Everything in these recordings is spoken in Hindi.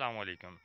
السلام عليكم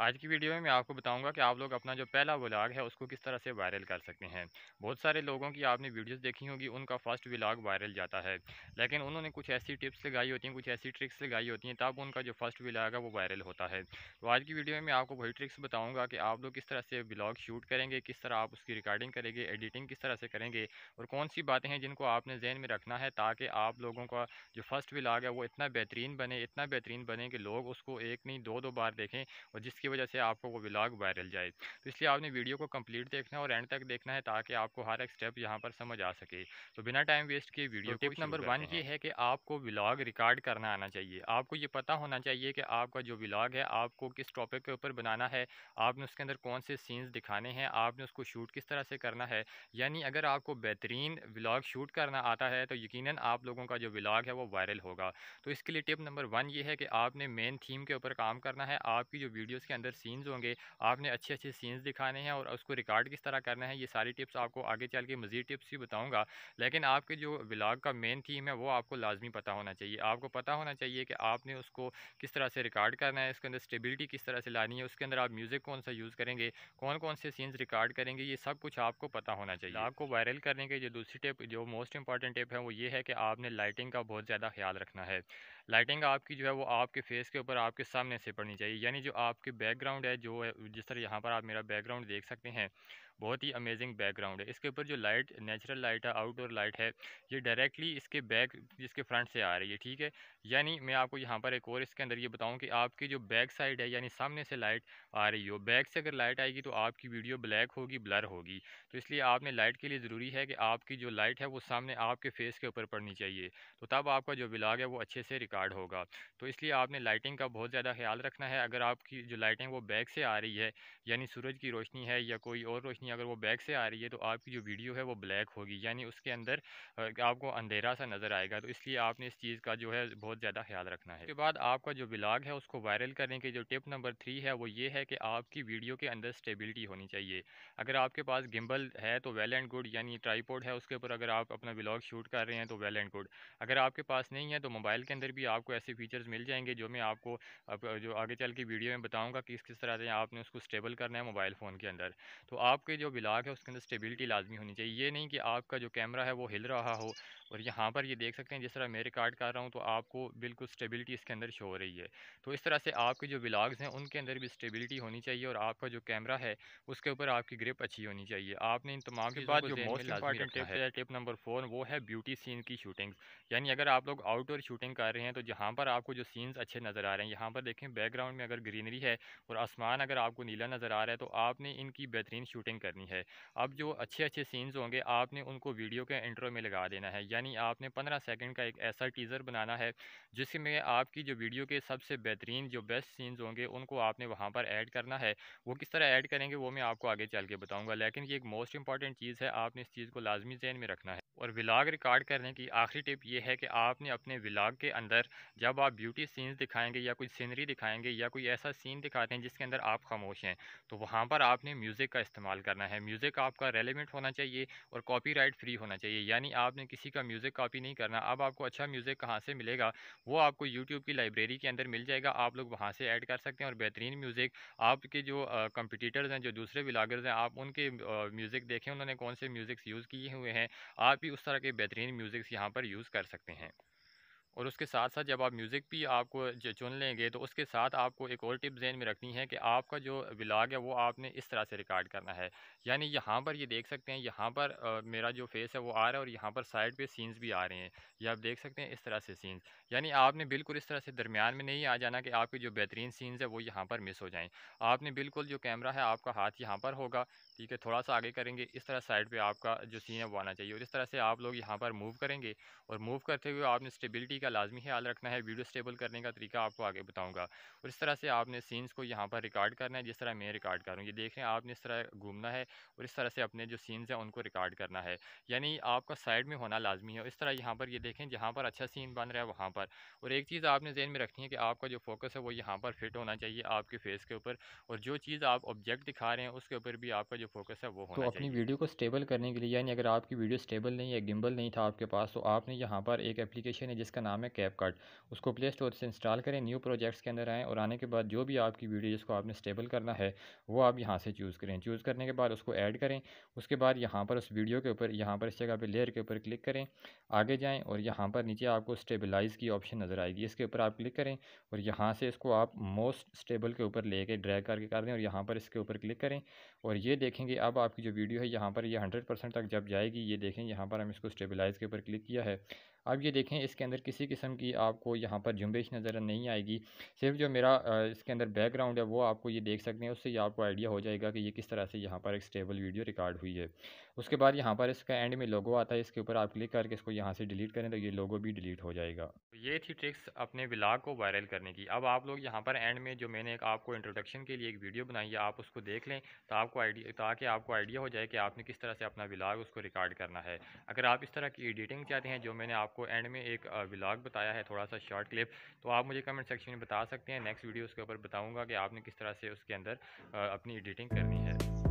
आज की वीडियो में मैं आपको बताऊंगा कि आप लोग अपना जो पहला व्लाग है उसको किस तरह से वायरल कर सकते हैं बहुत सारे लोगों की आपने वीडियोस देखी होगी उनका फर्स्ट व्लाग वायरल जाता है लेकिन उन्होंने कुछ ऐसी टिप्स लगाई होती हैं कुछ ऐसी ट्रिक्स लगाई होती हैं तब उनका जो फर्स्ट व्लाग है वो वायरल होता है तो आज की वीडियो में मैं आपको वही ट्रिक्स बताऊँगा कि आप लोग किस तरह से ब्लॉग शूट करेंगे किस तरह आप उसकी रिकॉर्डिंग करेंगे एडिटिंग किस तरह से करेंगे और कौन सी बातें हैं जिनको आपने जहन में रखना है ताकि आप लोगों का जो फर्स्ट व्लाग है वो इतना बेहतरीन बने इतना बेहतरीन बने कि लोग उसको एक नहीं दो दो बार देखें और जिसकी वजह से आपको वो ब्लॉग वायरल जाए तो इसलिए आपने वीडियो को कम्प्लीट देखना है और एंड तक देखना है ताकि आपको हर एक स्टेप यहाँ पर समझ आ सके तो बिना टाइम वेस्ट किए वीडियो टिप नंबर वन ये है कि आपको ब्लॉग रिकॉर्ड करना आना चाहिए आपको ये पता होना चाहिए कि आपका जो ब्लॉग है आपको किस टॉपिक के ऊपर बनाना है आपने उसके अंदर कौन से सीन्स दिखाने हैं आपने उसको शूट किस तरह से करना है यानी अगर आपको बेहतरीन ब्लॉग शूट करना आता है तो यकीनन आप लोगों का जो ब्लॉग है वो वायरल होगा तो इसके लिए टिप नंबर वन ये है कि आपने मेन थीम के ऊपर काम करना है आपकी जो वीडियोज़ के अंदर सीन्स होंगे आपने अच्छे अच्छे सीन्स दिखाने हैं और उसको रिकॉर्ड किस तरह करना है ये सारी टिप्स आपको आगे चल के मज़ीद टिप्स भी बताऊँगा लेकिन आपके जो ब्लाग का मेन थीम है वो आपको लाजमी पता होना चाहिए आपको पता होना चाहिए कि आपने उसको किस तरह से रिकॉर्ड करना है उसके अंदर स्टेबिलिटी किस तरह से लानी है उसके अंदर आप म्यूज़िक कौन सा यूज़ करेंगे कौन कौन से सीन्स रिकॉर्ड करेंगे ये सब कुछ आपको पता होना चाहिए आपको वायरल करने के जो दूसरी टिप जो मोस्ट इंपॉर्टेंट टिप है वो ये है कि आपने लाइटिंग का बहुत ज़्यादा ख्याल रखना है लाइटिंग आपकी जो है वो आपके फेस के ऊपर आपके सामने से पड़नी चाहिए यानी जो आपके बैकग्राउंड है जो है जिस तरह यहाँ पर आप मेरा बैकग्राउंड देख सकते हैं बहुत ही अमेजिंग बैकग्राउंड है इसके ऊपर जो लाइट नेचुरल लाइट है आउटडोर लाइट है ये डायरेक्टली इसके बैक इसके फ्रंट से आ रही है ठीक है यानी मैं आपको यहाँ पर एक और इसके अंदर ये बताऊँ कि आपकी जो बैक साइड है यानी सामने से लाइट आ रही हो बैक से अगर लाइट आएगी तो आपकी वीडियो ब्लैक होगी ब्लर होगी तो इसलिए आपने लाइट के लिए ज़रूरी है कि आपकी जो लाइट है वो सामने आपके फेस के ऊपर पड़नी चाहिए तो तब आपका जो ब्लाग है वो अच्छे से रिकॉर्ड होगा तो इसलिए आपने लाइटिंग का बहुत ज़्यादा ख्याल रखना है अगर आपकी जो लाइटिंग वो बैक से आ रही है यानी सूरज की रोशनी है या कोई और रोशनी यानी अगर वो बैक से आ रही है तो आपकी जो वीडियो है वो ब्लैक होगी यानी उसके अंदर आपको अंधेरा सा नज़र आएगा तो इसलिए आपने इस चीज़ का जो है बहुत ज़्यादा ख्याल रखना है उसके बाद आपका जो ब्लाग है उसको वायरल करने की जो टिप नंबर थ्री है वो ये है कि आपकी वीडियो के अंदर स्टेबिलिटी होनी चाहिए अगर आपके पास गिम्बल है तो वेल एंड गुड यानी ट्राईपोड है उसके ऊपर अगर आप अपना ब्लॉग शूट कर रहे हैं तो वेल एंड गुड अगर आपके पास नहीं है तो मोबाइल के अंदर भी आपको ऐसे फीचर्स मिल जाएंगे जो मैं आपको जो आगे चल के वीडियो में बताऊँगा किस किस तरह से आपने उसको स्टेबल करना है मोबाइल फ़ोन के अंदर तो आपके जो ब्लाक है उसके अंदर स्टेबिलिटी लाजमी होनी चाहिए ये नहीं कि आपका जो कैमरा है वो हिल रहा हो और यहाँ पर ये देख सकते हैं जिस तरह मैं रिकॉर्ड कर रहा हूँ तो आपको बिल्कुल स्टेबिलिटी इसके अंदर शो हो रही है तो इस तरह से आपके जो ब्लाग्स हैं उनके अंदर भी स्टेबिलिटी होनी चाहिए और आपका जो कैमरा है उसके ऊपर आपकी ग्रिप अच्छी होनी चाहिए आपने इन तमाम के बाद जो मोस्ट इंपॉर्टेंट टिप है टिप नंबर फोर वो है ब्यूटी सीन की शूटिंग यानी अगर आप लोग आउटडोर शूटिंग कर रहे हैं तो जहाँ पर आपको जो सीन्स अच्छे नज़र आ रहे हैं यहाँ पर देखें बैकग्राउंड में अगर ग्रीनरी है और आसमान अगर आपको नीला नज़र आ रहा है तो आपने इनकी बेहतरीन शूटिंग करनी है अब जो अच्छे अच्छे सीन्स होंगे आपने उनको वीडियो के इंट्रो में लगा देना है यानी आपने पंद्रह सेकेंड का एक ऐसा टीज़र बनाना है जिसमें आपकी जो वीडियो के सबसे बेहतरीन जो बेस्ट सीन्स होंगे उनको आपने वहाँ पर ऐड करना है वो किस तरह ऐड करेंगे वो मैं आपको आगे चल के बताऊँगा लेकिन ये एक मोस्ट इंपॉर्टेंट चीज़ है आपने इस चीज़ को लाजमी जहन में रखना है और विलाग रिकॉर्ड करने की आखिरी टिप ये है कि आपने अपने विलाग के अंदर जब आप ब्यूटी सीन्स दिखाएंगे या कोई सीनरी दिखाएंगे या कोई ऐसा सीन दिखाते हैं जिसके अंदर आप खामोश हैं तो वहाँ पर आपने म्यूज़िक का इस्तेमाल कर करना है म्यूज़िक आपका रेलिवेंट होना चाहिए और कॉपीराइट फ्री होना चाहिए यानी आपने किसी का म्यूज़िक कॉपी नहीं करना अब आपको अच्छा म्यूज़िक कहाँ से मिलेगा वो आपको यूट्यूब की लाइब्रेरी के अंदर मिल जाएगा आप लोग वहाँ से ऐड कर सकते हैं और बेहतरीन म्यूज़िक आपके जो कंपटीटर्स हैं जो दूसरे ब्लागर्स हैं आप उनके म्यूज़िक देखें उन्होंने कौन से म्यूज़िक्स यूज़ किए हुए हैं आप भी उस तरह के बेहतरीन म्यूज़िक्स यहाँ पर यूज़ कर सकते हैं और उसके साथ साथ जब आप म्यूज़िक भी आपको चुन लेंगे तो उसके साथ आपको एक और टिप जहन में रखनी है कि आपका जो ब्लाग है वो आपने इस तरह से रिकॉर्ड करना है यानी यहाँ पर ये देख सकते हैं यहाँ पर आ, मेरा जो फेस है वो आ रहा है और यहाँ पर साइड पे सीन्स भी आ रहे हैं ये आप देख सकते हैं इस तरह से सीन्स यानी आपने बिल्कुल इस तरह से दरमियान में नहीं आ जाना कि आपके जो बेहतरीन सीन्स है वो यहाँ पर मिस हो जाएँ आपने बिल्कुल जो कैमरा है आपका हाथ यहाँ पर होगा ठीक है थोड़ा सा आगे करेंगे इस तरह साइड पर आपका जो सीन है वो आना चाहिए और इस तरह से आप लोग यहाँ पर मूव करेंगे और मूव करते हुए आपने स्टेबिलिटी का लाजमी ख्याल रखना है वीडियो स्टेबल करने का तरीका आपको आगे बताऊँगा और इस तरह से आपने सीन्स को यहाँ पर रिकॉर्ड करना है जिस तरह मैं रिकॉर्ड करूँ ये देख रहे हैं आपने इस तरह घूमना है और इस तरह से अपने जो सीन्स हैं उनको रिकॉर्ड करना है यानी आपका साइड में होना लाजमी है इस तरह यहाँ पर ये देखें जहाँ पर अच्छा सीन बन रहा है वहाँ पर और एक चीज़ आपने जहन में रखनी है कि आपका जो फोकस है वो यहाँ पर फिट होना चाहिए आपके फेस के ऊपर और जो चीज़ आप ऑब्जेक्ट दिखा रहे हैं उसके ऊपर भी आपका जो फोकस है वो तो होना तो अपनी वीडियो को स्टेबल करने के लिए यानी अगर आपकी वीडियो स्टेबल नहीं है गिम्बल नहीं था आपके पास तो आपने यहाँ पर एक एप्लीकेशन है जिसका नाम नाम है कैप कार्ड उसको प्ले स्टोर से इंस्टॉल करें न्यू प्रोजेक्ट्स के अंदर आएँ और आने के बाद जो भी आपकी वीडियो जिसको आपने स्टेबल करना है वो आप यहाँ से चूज़ करें चूज़ करने के बाद उसको ऐड करें उसके बाद यहाँ पर उस वीडियो के ऊपर यहाँ पर इस जगह पर लेयर के ऊपर क्लिक करें आगे जाएँ और यहाँ पर नीचे आपको स्टेबलाइज़ की ऑप्शन नज़र आएगी इसके ऊपर आप क्लिक करें और यहाँ से इसको आप मोस्ट स्टेबल के ऊपर लेके ड्रैग करके कर दें और यहाँ पर इसके ऊपर क्लिक करें और ये देखेंगे अब आपकी जो वीडियो है यहाँ पर ये हंड्रेड परसेंट तक जब जाएगी ये देखें यहाँ पर हम इसको स्टेबलाइज़ के ऊपर क्लिक किया है अब ये देखें इसके अंदर किसी किस्म की आपको यहाँ पर जुम्बेश नज़र नहीं आएगी सिर्फ जो मेरा इसके अंदर बैकग्राउंड है वो आपको ये देख सकते हैं उससे ये आपको आइडिया हो जाएगा कि ये किस तरह से यहाँ पर एक स्टेबल वीडियो रिकॉर्ड हुई है उसके बाद यहाँ पर इसका एंड में लोगो आता है इसके ऊपर आप क्लिक करके इसको यहाँ से डिलीट करें तो ये लोगो भी डिलीट हो जाएगा तो ये थी ट्रिक्स अपने ब्लाग को वायरल करने की अब आप लोग यहाँ पर एंड में जो मैंने एक आपको इंट्रोडक्शन के लिए एक वीडियो बनाई है आप उसको देख लें तो आपको आइडिया ताकि आपको आइडिया हो जाए कि आपने किस तरह से अपना ब्लाग उसको रिकॉर्ड करना है अगर आप इस तरह की एडिटिंग चाहते हैं जो मैंने आपको एंड में एक ब्लाग बताया है थोड़ा सा शॉर्ट क्लिप तो आप मुझे कमेंट सेक्शन में बता सकते हैं नेक्स्ट वीडियो उसके ऊपर बताऊँगा कि आपने किस तरह से उसके अंदर अपनी एडिटिंग करनी है